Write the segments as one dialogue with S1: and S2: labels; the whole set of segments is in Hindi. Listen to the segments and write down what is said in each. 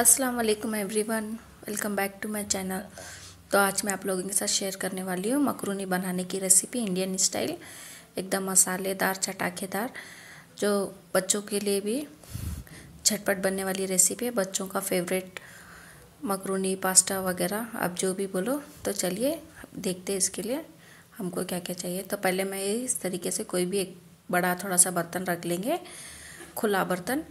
S1: अस्सलाम वालेकुम everyone welcome back to my channel तो आज मैं आप लोगों के साथ शेयर करने वाली हूँ मकरूनी बनाने की रेसिपी इंडियन स्टाइल एकदम मसालेदार चटाखेदार जो बच्चों के लिए भी झटपट बनने वाली रेसिपी है बच्चों का फेवरेट मकरूनी पास्ता वगैरह आप जो भी बोलो तो चलिए देखते हैं इसके लिए हमको क्या क्या चाहिए तो पहले मैं इस तरीके से कोई भी एक बड़ा थोड़ा सा बर्तन रख लेंगे खुला बर्तन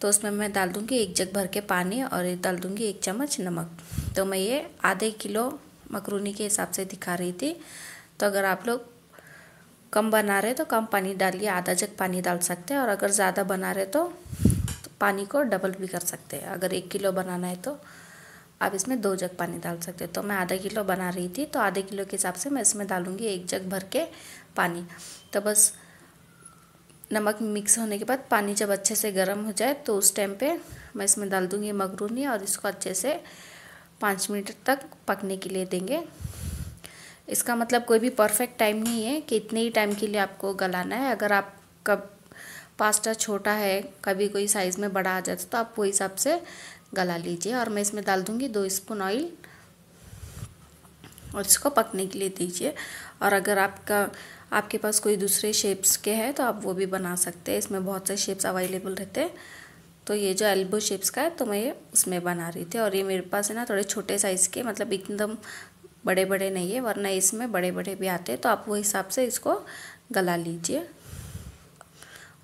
S1: तो उसमें मैं डाल दूँगी एक जग भर के पानी और डाल दूँगी एक चम्मच नमक तो मैं ये आधे किलो मकरूनी के हिसाब से दिखा रही थी तो अगर आप लोग कम बना रहे तो कम पानी डालिए आधा जग पानी डाल सकते हैं और अगर ज़्यादा बना रहे तो, तो पानी को डबल भी कर सकते हैं अगर एक किलो बनाना है तो आप इसमें दो जग पानी डाल सकते हैं तो मैं आधा किलो बना रही थी तो आधे किलो के हिसाब से मैं इसमें डालूँगी एक जग भर के पानी तो बस नमक मिक्स होने के बाद पानी जब अच्छे से गर्म हो जाए तो उस टाइम पे मैं इसमें डाल दूँगी मगरूनी और इसको अच्छे से पाँच मिनट तक पकने के लिए देंगे इसका मतलब कोई भी परफेक्ट टाइम नहीं है कि इतने ही टाइम के लिए आपको गलाना है अगर आप कब पास्ता छोटा है कभी कोई साइज़ में बड़ा आ जाता तो आप वो हिसाब से गला लीजिए और मैं इसमें डाल दूँगी दो स्पून ऑयल और इसको पकने के लिए दीजिए और अगर आपका आपके पास कोई दूसरे शेप्स के हैं तो आप वो भी बना सकते हैं इसमें बहुत से शेप्स अवेलेबल रहते हैं तो ये जो एल्बो शेप्स का है तो मैं ये उसमें बना रही थी और ये मेरे पास है ना थोड़े छोटे साइज़ के मतलब एकदम बड़े बड़े नहीं है वरना इसमें बड़े बड़े भी आते हैं तो आप वो हिसाब से इसको गला लीजिए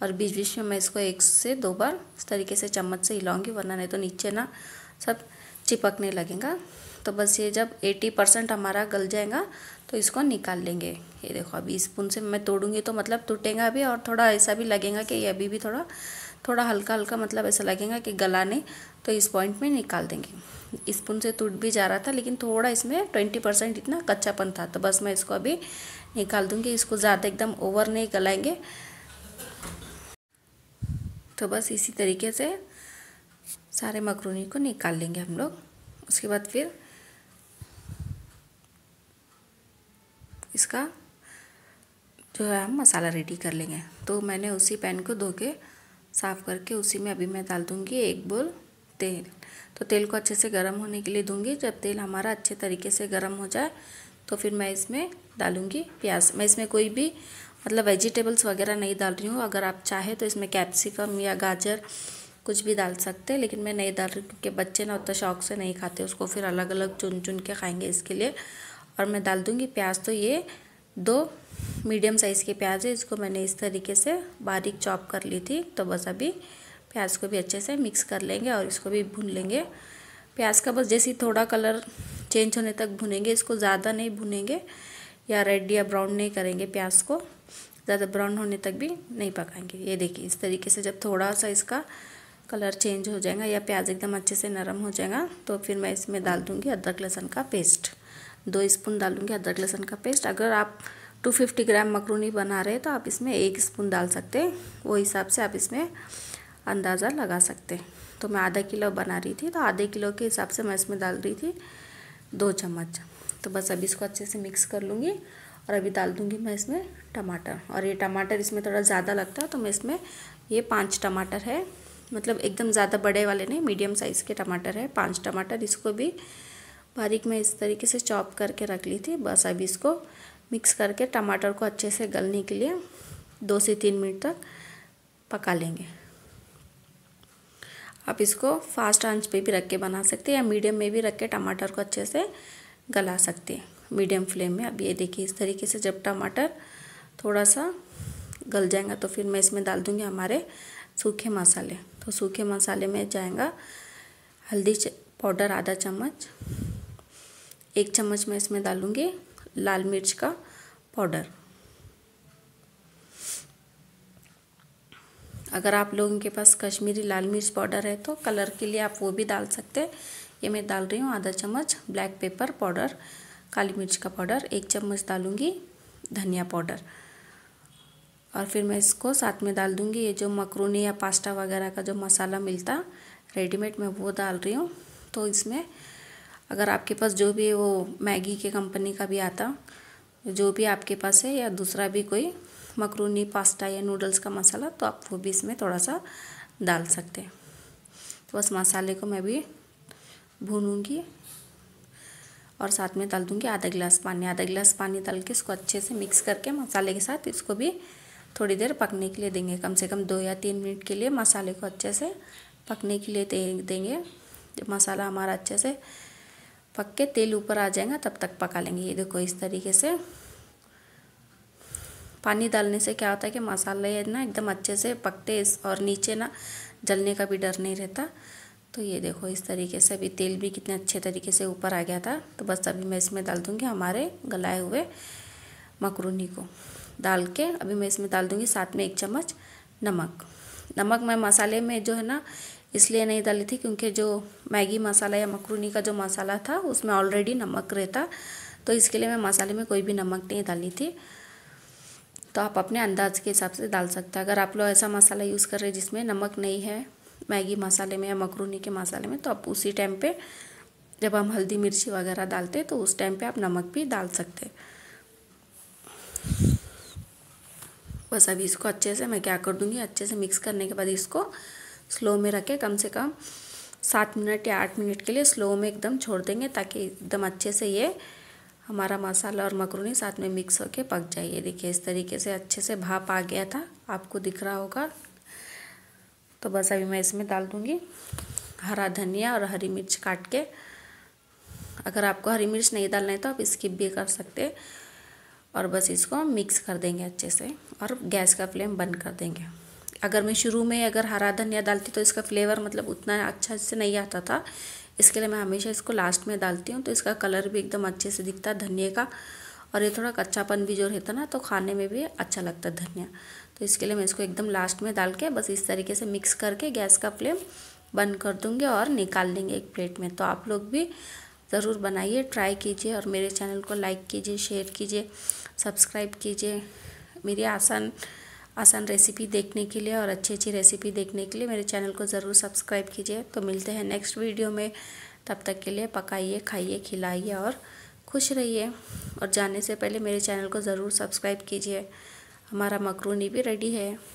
S1: और बीच बीच में मैं इसको एक से दो बार इस तरीके से चम्मच से हिलाऊंगी वरना नहीं तो नीचे ना सब चिपकने लगेगा तो बस ये जब 80 परसेंट हमारा गल जाएगा तो इसको निकाल लेंगे ये देखो अभी स्पून से मैं तोड़ूंगी तो मतलब टूटेगा भी और थोड़ा ऐसा भी लगेगा कि ये अभी भी थोड़ा थोड़ा हल्का हल्का मतलब ऐसा लगेगा कि गला नहीं तो इस पॉइंट में निकाल देंगे स्पून से टूट भी जा रहा था लेकिन थोड़ा इसमें ट्वेंटी परसेंट इतना कच्चापन था तो बस मैं इसको अभी निकाल दूंगी इसको ज़्यादा एकदम ओवर नहीं गलाएंगे तो बस इसी तरीके से सारे मकरूनी को निकाल लेंगे हम लोग उसके बाद फिर इसका जो है हम मसाला रेडी कर लेंगे तो मैंने उसी पैन को धो के साफ़ करके उसी में अभी मैं डाल दूँगी एक बोल तेल तो तेल को अच्छे से गर्म होने के लिए दूँगी जब तेल हमारा अच्छे तरीके से गर्म हो जाए तो फिर मैं इसमें डालूँगी प्याज मैं इसमें कोई भी मतलब वेजिटेबल्स वगैरह नहीं डाल रही हूँ अगर आप चाहे तो इसमें कैप्सिकम या गाजर कुछ भी डाल सकते हैं लेकिन मैं नहीं डाल रही क्योंकि बच्चे ना उतना शौक से नहीं खाते उसको फिर अलग अलग चुन चुन के खाएंगे इसके लिए और मैं डाल दूँगी प्याज तो ये दो मीडियम साइज़ के प्याज है इसको मैंने इस तरीके से बारीक चॉप कर ली थी तो बस अभी प्याज को भी अच्छे से मिक्स कर लेंगे और इसको भी भून लेंगे प्याज का बस जैसे ही थोड़ा कलर चेंज होने तक भुनेंगे इसको ज़्यादा नहीं भुनेंगे या रेड या ब्राउन नहीं करेंगे प्याज को ज़्यादा ब्राउन होने तक भी नहीं पकाएंगे ये देखिए इस तरीके से जब थोड़ा सा इसका कलर चेंज हो जाएगा या प्याज एकदम अच्छे से नरम हो जाएगा तो फिर मैं इसमें डाल दूँगी अदरक लहसुन का पेस्ट दो स्पून डालूंगी अदरक लहसुन का पेस्ट अगर आप 250 ग्राम मकरूनी बना रहे हैं तो आप इसमें एक स्पून डाल सकते हैं वो हिसाब से आप इसमें अंदाज़ा लगा सकते हैं तो मैं आधा किलो बना रही थी तो आधे किलो के हिसाब से मैं इसमें डाल रही थी दो चम्मच तो बस अभी इसको अच्छे से मिक्स कर लूँगी और अभी डाल दूँगी मैं इसमें टमाटर और ये टमाटर इसमें थोड़ा ज़्यादा लगता है तो मैं इसमें ये पाँच टमाटर है मतलब एकदम ज़्यादा बड़े वाले नहीं मीडियम साइज़ के टमाटर है पाँच टमाटर इसको भी बारीक में इस तरीके से चॉप करके रख ली थी बस अभी इसको मिक्स करके टमाटर को अच्छे से गलने के लिए दो से तीन मिनट तक पका लेंगे आप इसको फास्ट आंच पे भी रख के बना सकते हैं या मीडियम में भी रख के टमाटर को अच्छे से गला सकते हैं मीडियम फ्लेम में अब ये देखिए इस तरीके से जब टमाटर थोड़ा सा गल जाएगा तो फिर मैं इसमें डाल दूँगी हमारे सूखे मसाले तो सूखे मसाले में जाएगा हल्दी पाउडर आधा चम्मच एक चम्मच मैं इसमें डालूँगी लाल मिर्च का पाउडर अगर आप लोगों के पास कश्मीरी लाल मिर्च पाउडर है तो कलर के लिए आप वो भी डाल सकते हैं ये मैं डाल रही हूँ आधा चम्मच ब्लैक पेपर पाउडर काली मिर्च का पाउडर एक चम्मच डालूंगी धनिया पाउडर और फिर मैं इसको साथ में डाल दूँगी ये जो मकरूनी या पास्ता वगैरह का जो मसाला मिलता रेडीमेड मैं वो डाल रही हूँ तो इसमें अगर आपके पास जो भी वो मैगी के कंपनी का भी आता जो भी आपके पास है या दूसरा भी कोई मकरूनी पास्ता या नूडल्स का मसाला तो आप वो भी इसमें थोड़ा सा डाल सकते हैं तो बस मसाले को मैं भी भूनूंगी और साथ में डाल दूंगी आधा गिलास पानी आधा गिलास पानी डाल के इसको अच्छे से मिक्स करके मसाले के साथ इसको भी थोड़ी देर पकने के लिए देंगे कम से कम दो या तीन मिनट के लिए मसाले को अच्छे से पकने के लिए देंगे जब मसाला हमारा अच्छे से पक के तेल ऊपर आ जाएगा तब तक पका लेंगे ये देखो इस तरीके से पानी डालने से क्या होता है कि मसाले ना एकदम अच्छे से पकते और नीचे ना जलने का भी डर नहीं रहता तो ये देखो इस तरीके से अभी तेल भी कितने अच्छे तरीके से ऊपर आ गया था तो बस अभी मैं इसमें डाल दूँगी हमारे गलाए हुए मकरूनी को डाल के अभी मैं इसमें डाल दूँगी साथ में एक चम्मच नमक नमक मैं मसाले में जो है ना इसलिए नहीं डाली थी क्योंकि जो मैगी मसाला या मकरूनी का जो मसाला था उसमें ऑलरेडी नमक रहता तो इसके लिए मैं मसाले में कोई भी नमक नहीं डाली थी तो आप अपने अंदाज के हिसाब से डाल सकते हैं अगर आप लोग ऐसा मसाला यूज़ कर रहे हैं जिसमें नमक नहीं है मैगी मसाले में या मकरूनी के मसाले में तो आप उसी टाइम पे जब हम हल्दी मिर्ची वगैरह डालते तो उस टाइम पे आप नमक भी डाल सकते बस अभी इसको अच्छे से मैं क्या कर दूँगी अच्छे से मिक्स करने के बाद इसको स्लो में रखें कम से कम सात मिनट या आठ मिनट के लिए स्लो में एकदम छोड़ देंगे ताकि एकदम अच्छे से ये हमारा मसाला और मकरूनी साथ में मिक्स होके पक जाइए देखिए इस तरीके से अच्छे से भाप आ गया था आपको दिख रहा होगा तो बस अभी मैं इसमें डाल दूँगी हरा धनिया और हरी मिर्च काट के अगर आपको हरी मिर्च नहीं डालना है तो आप स्किप भी कर सकते और बस इसको मिक्स कर देंगे अच्छे से और गैस का फ्लेम बंद कर देंगे अगर मैं शुरू में अगर हरा धनिया डालती तो इसका फ्लेवर मतलब उतना अच्छा से नहीं आता था इसके लिए मैं हमेशा इसको लास्ट में डालती हूँ तो इसका कलर भी एकदम अच्छे से दिखता है धनिया का और ये थोड़ा कच्चापन भी जो रहता ना तो खाने में भी अच्छा लगता है धनिया तो इसके लिए मैं इसको एकदम लास्ट में डाल के बस इस तरीके से मिक्स करके गैस का फ्लेम बंद कर दूँगी और निकाल देंगे एक प्लेट में तो आप लोग भी ज़रूर बनाइए ट्राई कीजिए और मेरे चैनल को लाइक कीजिए शेयर कीजिए सब्सक्राइब कीजिए मेरी आसान आसान रेसिपी देखने के लिए और अच्छी अच्छी रेसिपी देखने के लिए मेरे चैनल को ज़रूर सब्सक्राइब कीजिए तो मिलते हैं नेक्स्ट वीडियो में तब तक के लिए पकाइए खाइए खिलाइए और खुश रहिए और जाने से पहले मेरे चैनल को ज़रूर सब्सक्राइब कीजिए हमारा मकरूनी भी रेडी है